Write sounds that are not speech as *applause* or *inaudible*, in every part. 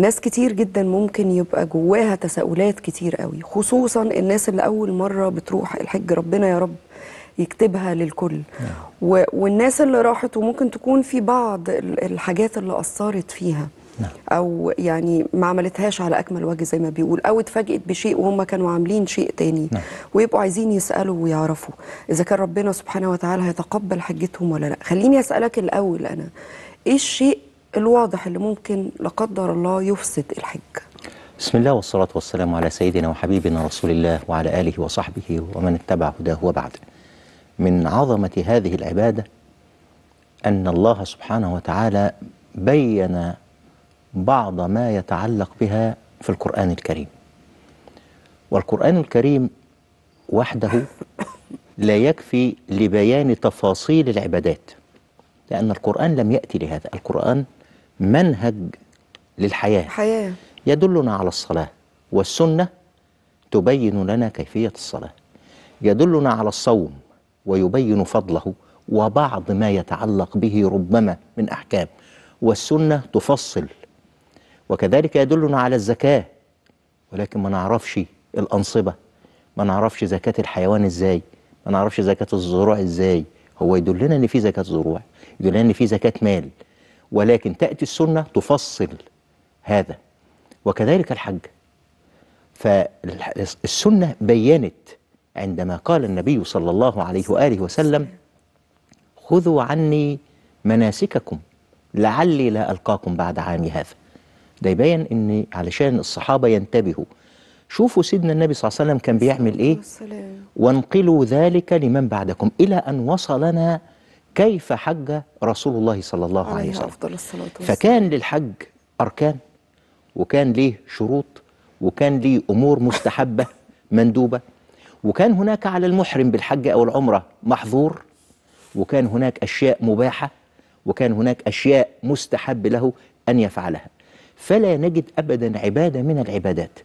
ناس كتير جدا ممكن يبقى جواها تساؤلات كتير قوي خصوصا الناس اللي اول مره بتروح الحج ربنا يا رب يكتبها للكل نعم. و... والناس اللي راحت وممكن تكون في بعض الحاجات اللي اثرت فيها نعم. او يعني ما عملتهاش على اكمل وجه زي ما بيقول او اتفاجئت بشيء وهم كانوا عاملين شيء تاني نعم. ويبقوا عايزين يسالوا ويعرفوا اذا كان ربنا سبحانه وتعالى هيتقبل حجتهم ولا لا خليني اسالك الاول انا ايه الشيء الواضح اللي ممكن لا قدر الله يفسد الحج بسم الله والصلاة والسلام على سيدنا وحبيبنا رسول الله وعلى آله وصحبه ومن اتبع هداه وبعد من عظمة هذه العبادة أن الله سبحانه وتعالى بين بعض ما يتعلق بها في القرآن الكريم والقرآن الكريم وحده لا يكفي لبيان تفاصيل العبادات لأن القرآن لم يأتي لهذا القرآن منهج للحياة حياة. يدلنا على الصلاة والسنة تبين لنا كيفية الصلاة يدلنا على الصوم ويبين فضله وبعض ما يتعلق به ربما من أحكام والسنة تفصل وكذلك يدلنا على الزكاة ولكن ما نعرفش الأنصبة ما نعرفش زكاة الحيوان إزاي ما نعرفش زكاة الزروع إزاي هو يدلنا إن في زكاة زروع يدلنا إن في زكاة مال ولكن تأتي السنة تفصل هذا وكذلك الحج فالسنة بينت عندما قال النبي صلى الله عليه وآله وسلم خذوا عني مناسككم لعلي لا ألقاكم بعد عامي هذا ده يبين ان علشان الصحابة ينتبهوا شوفوا سيدنا النبي صلى الله عليه وسلم كان بيعمل ايه وانقلوا ذلك لمن بعدكم الى ان وصلنا كيف حج رسول الله صلى الله عليه, عليه وسلم أفضل الصلاة والسلام. فكان للحج أركان وكان ليه شروط وكان ليه أمور مستحبة *laughs* مندوبة وكان هناك على المحرم بالحج أو العمرة محظور وكان هناك أشياء مباحة وكان هناك أشياء مستحب له أن يفعلها فلا نجد أبدا عبادة من العبادات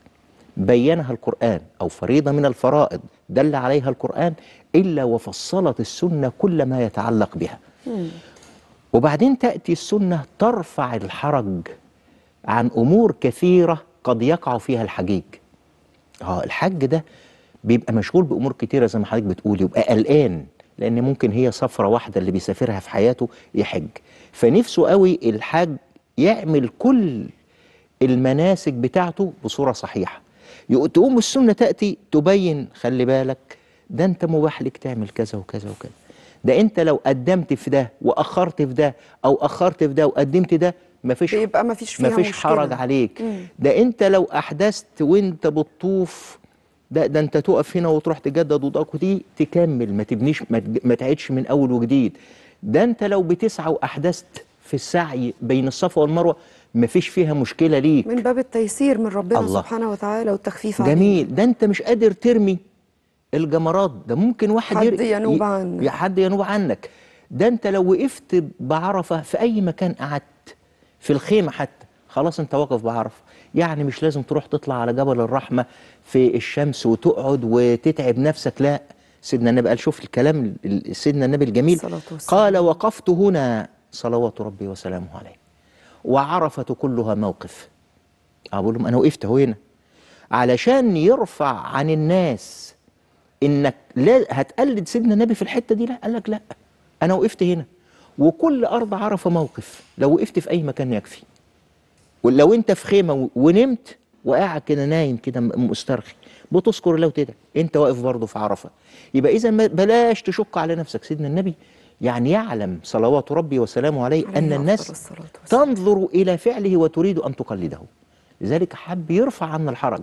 بينها القرآن أو فريضة من الفرائض دل عليها القرآن إلا وفصلت السنة كل ما يتعلق بها وبعدين تأتي السنة ترفع الحرج عن أمور كثيرة قد يقع فيها الحجيج اه الحج ده بيبقى مشغول بأمور كثيرة زي ما حضرتك بتقول يبقى قلقان لأن ممكن هي سفرة واحدة اللي بيسافرها في حياته يحج فنفسه قوي الحاج يعمل كل المناسك بتاعته بصورة صحيحة تقوم السنة تأتي تبين خلي بالك ده أنت مباح لك تعمل كذا وكذا وكذا ده أنت لو قدمت في ده وأخرت في ده أو أخرت في ده وقدمت ده مفيش يبقى مفيش فيها مفيش حرج عليك مم. ده أنت لو أحدثت وأنت بتطوف ده ده أنت تقف هنا وتروح تجدد وضوءك ودي تكمل ما تبنيش ما تعيدش من أول وجديد ده أنت لو بتسعى وأحدثت في السعي بين الصفا والمروة ما فيش فيها مشكلة ليك من باب التيسير من ربنا الله. سبحانه وتعالى والتخفيف جميل ده انت مش قادر ترمي الجمرات ده ممكن واحد حد ينوب عنك حد ينوب عنك ده انت لو وقفت بعرفة في أي مكان قعدت في الخيمة حتى خلاص انت واقف بعرفة يعني مش لازم تروح تطلع على جبل الرحمة في الشمس وتقعد وتتعب نفسك لا سيدنا النبي قال شوف الكلام سيدنا النبي الجميل قال وقفت هنا صلوات ربي وسلامه عليه وعرفة كلها موقف أقول لهم أنا وقفت أهو هنا علشان يرفع عن الناس إنك لا هتقلد سيدنا النبي في الحتة دي لا قال لك لا أنا وقفت هنا وكل أرض عرف موقف لو وقفت في أي مكان يكفي ولو أنت في خيمة ونمت وقاعد كده نايم كده مسترخي بتذكر الله وتدعي أنت واقف برضه في عرفة يبقى إذا بلاش تشك على نفسك سيدنا النبي يعني يعلم صلوات ربي وسلامه عليه أن الناس تنظر إلى فعله وتريد أن تقلده لذلك حب يرفع عنا الحرج